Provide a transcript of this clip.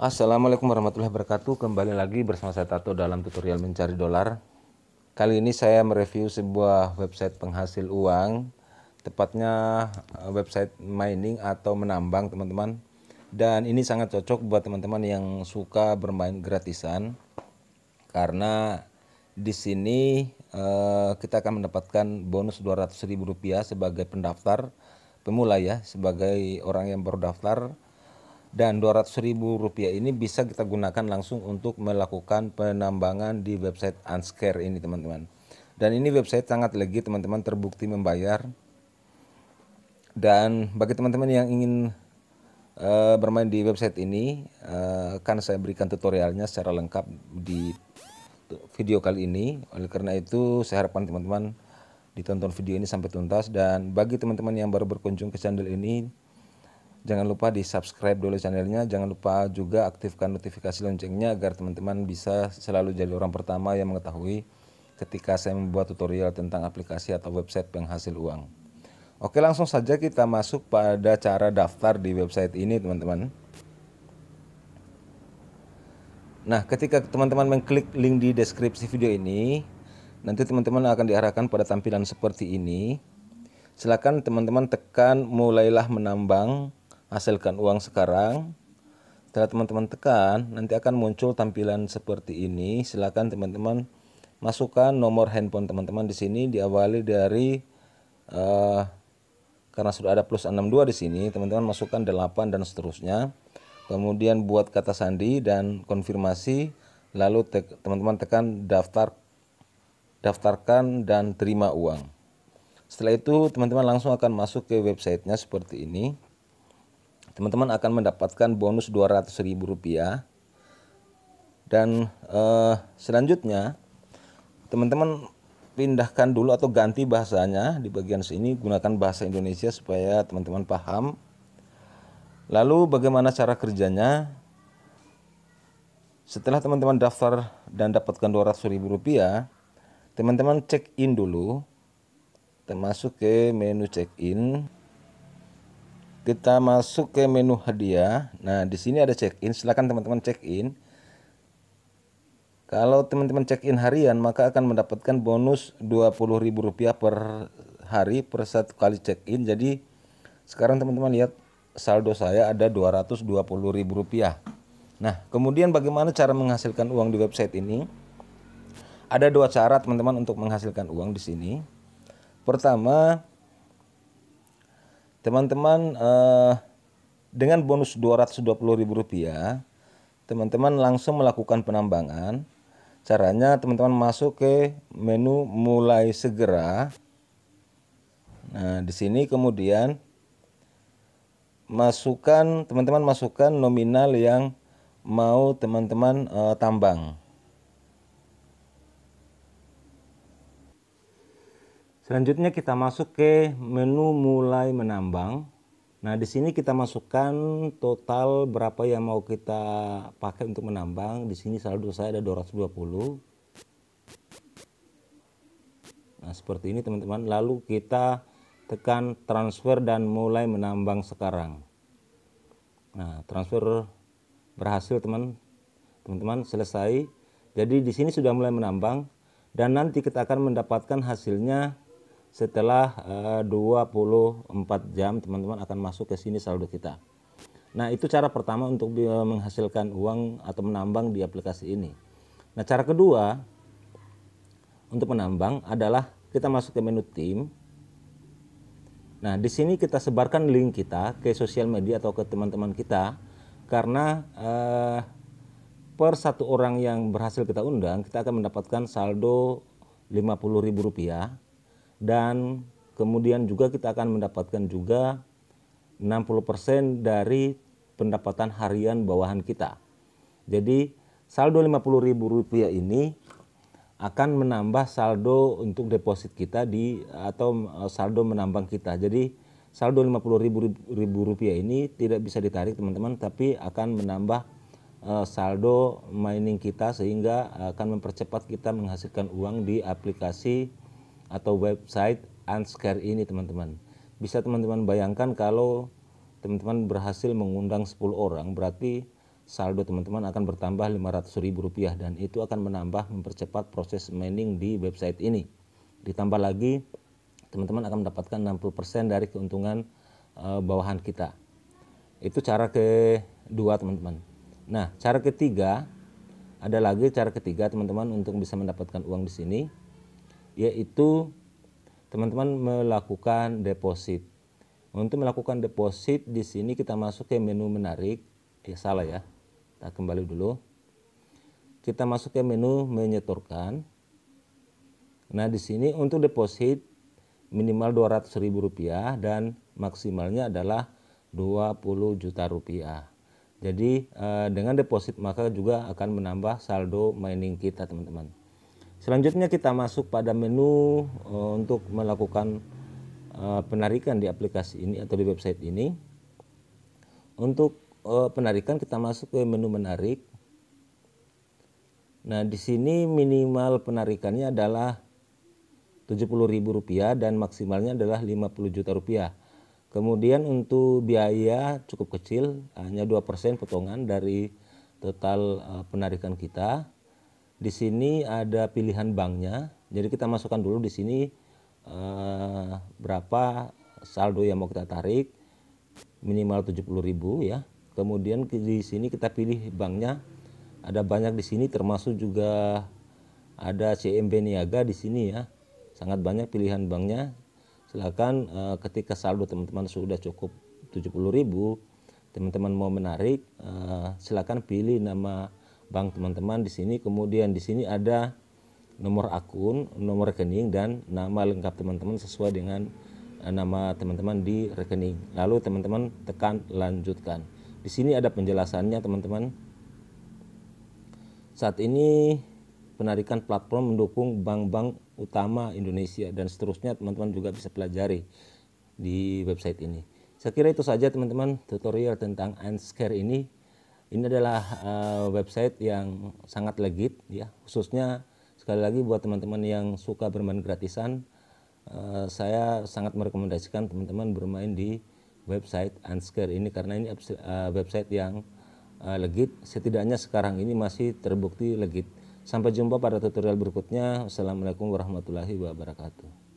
Assalamualaikum warahmatullahi wabarakatuh Kembali lagi bersama saya Tato dalam tutorial mencari dolar Kali ini saya mereview sebuah website penghasil uang Tepatnya eh, website mining atau menambang teman-teman Dan ini sangat cocok buat teman-teman yang suka bermain gratisan Karena di sini eh, kita akan mendapatkan bonus ribu rupiah sebagai pendaftar pemula ya sebagai orang yang baru daftar dan ratus ribu rupiah ini bisa kita gunakan langsung untuk melakukan penambangan di website Unscare ini teman-teman dan ini website sangat legit teman-teman terbukti membayar dan bagi teman-teman yang ingin uh, bermain di website ini uh, akan saya berikan tutorialnya secara lengkap di video kali ini oleh karena itu saya harapkan teman-teman ditonton video ini sampai tuntas dan bagi teman-teman yang baru berkunjung ke channel ini Jangan lupa di subscribe dulu channelnya, jangan lupa juga aktifkan notifikasi loncengnya agar teman-teman bisa selalu jadi orang pertama yang mengetahui ketika saya membuat tutorial tentang aplikasi atau website penghasil uang. Oke langsung saja kita masuk pada cara daftar di website ini teman-teman. Nah ketika teman-teman mengklik link di deskripsi video ini, nanti teman-teman akan diarahkan pada tampilan seperti ini. Silakan teman-teman tekan mulailah menambang hasilkan uang sekarang. Setelah teman-teman tekan, nanti akan muncul tampilan seperti ini. Silakan teman-teman masukkan nomor handphone teman-teman di sini diawali dari uh, karena sudah ada plus 62 di sini, teman-teman masukkan 8 dan seterusnya. Kemudian buat kata sandi dan konfirmasi, lalu teman-teman te tekan daftar daftarkan dan terima uang. Setelah itu teman-teman langsung akan masuk ke websitenya seperti ini teman-teman akan mendapatkan bonus Rp200.000 dan eh, selanjutnya teman-teman pindahkan dulu atau ganti bahasanya di bagian sini gunakan bahasa Indonesia supaya teman-teman paham lalu bagaimana cara kerjanya setelah teman-teman daftar dan dapatkan Rp200.000 teman-teman check in dulu termasuk ke menu check in kita masuk ke menu hadiah. Nah, di sini ada check-in. Silahkan teman-teman check-in. Kalau teman-teman check-in harian, maka akan mendapatkan bonus Rp20.000 per hari per satu kali check-in. Jadi, sekarang teman-teman lihat saldo saya ada Rp220.000. Nah, kemudian bagaimana cara menghasilkan uang di website ini? Ada dua cara teman-teman untuk menghasilkan uang di sini. Pertama, teman-teman eh, dengan bonus Rp220.000 teman-teman langsung melakukan penambangan caranya teman-teman masuk ke menu mulai segera nah di sini kemudian masukkan teman-teman masukkan nominal yang mau teman-teman eh, tambang Selanjutnya kita masuk ke menu mulai menambang. Nah, di sini kita masukkan total berapa yang mau kita pakai untuk menambang. Di sini saldo saya ada 220. Nah, seperti ini teman-teman. Lalu kita tekan transfer dan mulai menambang sekarang. Nah, transfer berhasil teman. Teman-teman selesai. Jadi di sini sudah mulai menambang dan nanti kita akan mendapatkan hasilnya setelah eh, uh, 24 jam teman-teman akan masuk ke sini saldo kita. Nah, itu cara pertama untuk eh, menghasilkan uang atau menambang di aplikasi ini. Nah, cara kedua untuk menambang adalah kita masuk ke menu tim. Nah, di sini kita sebarkan link kita ke sosial media atau ke teman-teman kita karena eh, per satu orang yang berhasil kita undang, kita akan mendapatkan saldo Rp50.000 dan kemudian juga kita akan mendapatkan juga 60% dari pendapatan harian bawahan kita. Jadi saldo Rp50.000 ini akan menambah saldo untuk deposit kita di atau eh, saldo menambang kita. Jadi saldo Rp50.000 ini tidak bisa ditarik teman-teman tapi akan menambah eh, saldo mining kita sehingga akan mempercepat kita menghasilkan uang di aplikasi atau website Unscare ini teman-teman. Bisa teman-teman bayangkan kalau teman-teman berhasil mengundang 10 orang berarti saldo teman-teman akan bertambah Rp500.000 dan itu akan menambah mempercepat proses mining di website ini. Ditambah lagi teman-teman akan mendapatkan 60% dari keuntungan e, bawahan kita. Itu cara kedua teman-teman. Nah, cara ketiga ada lagi cara ketiga teman-teman untuk bisa mendapatkan uang di sini yaitu teman-teman melakukan deposit. Untuk melakukan deposit di sini kita masuk ke menu menarik. Ya salah ya. Kita kembali dulu. Kita masuk ke menu menyetorkan. Nah, di sini untuk deposit minimal Rp200.000 dan maksimalnya adalah 20 juta rupiah. Jadi eh, dengan deposit maka juga akan menambah saldo mining kita, teman-teman. Selanjutnya kita masuk pada menu eh, untuk melakukan eh, penarikan di aplikasi ini atau di website ini. Untuk eh, penarikan kita masuk ke menu menarik. Nah, di sini minimal penarikannya adalah Rp70.000 dan maksimalnya adalah 50 juta rupiah. Kemudian untuk biaya cukup kecil, hanya 2% potongan dari total penarikan kita. Di sini ada pilihan banknya. Jadi kita masukkan dulu di sini uh, berapa saldo yang mau kita tarik minimal 70.000 ya. Kemudian di sini kita pilih banknya. Ada banyak di sini termasuk juga ada CMB Niaga di sini ya. Sangat banyak pilihan banknya. Silakan uh, ketika saldo teman-teman sudah cukup 70.000 teman-teman mau menarik uh, silakan pilih nama bank teman-teman di sini. Kemudian di sini ada nomor akun, nomor rekening dan nama lengkap teman-teman sesuai dengan eh, nama teman-teman di rekening. Lalu teman-teman tekan lanjutkan. Di sini ada penjelasannya teman-teman. Saat ini penarikan platform mendukung bank-bank utama Indonesia dan seterusnya teman-teman juga bisa pelajari di website ini. Saya kira itu saja teman-teman tutorial tentang Unscare ini ini adalah uh, website yang sangat legit ya khususnya sekali lagi buat teman-teman yang suka bermain gratisan uh, saya sangat merekomendasikan teman-teman bermain di website Unscare ini karena ini uh, website yang uh, legit setidaknya sekarang ini masih terbukti legit sampai jumpa pada tutorial berikutnya assalamualaikum warahmatullahi wabarakatuh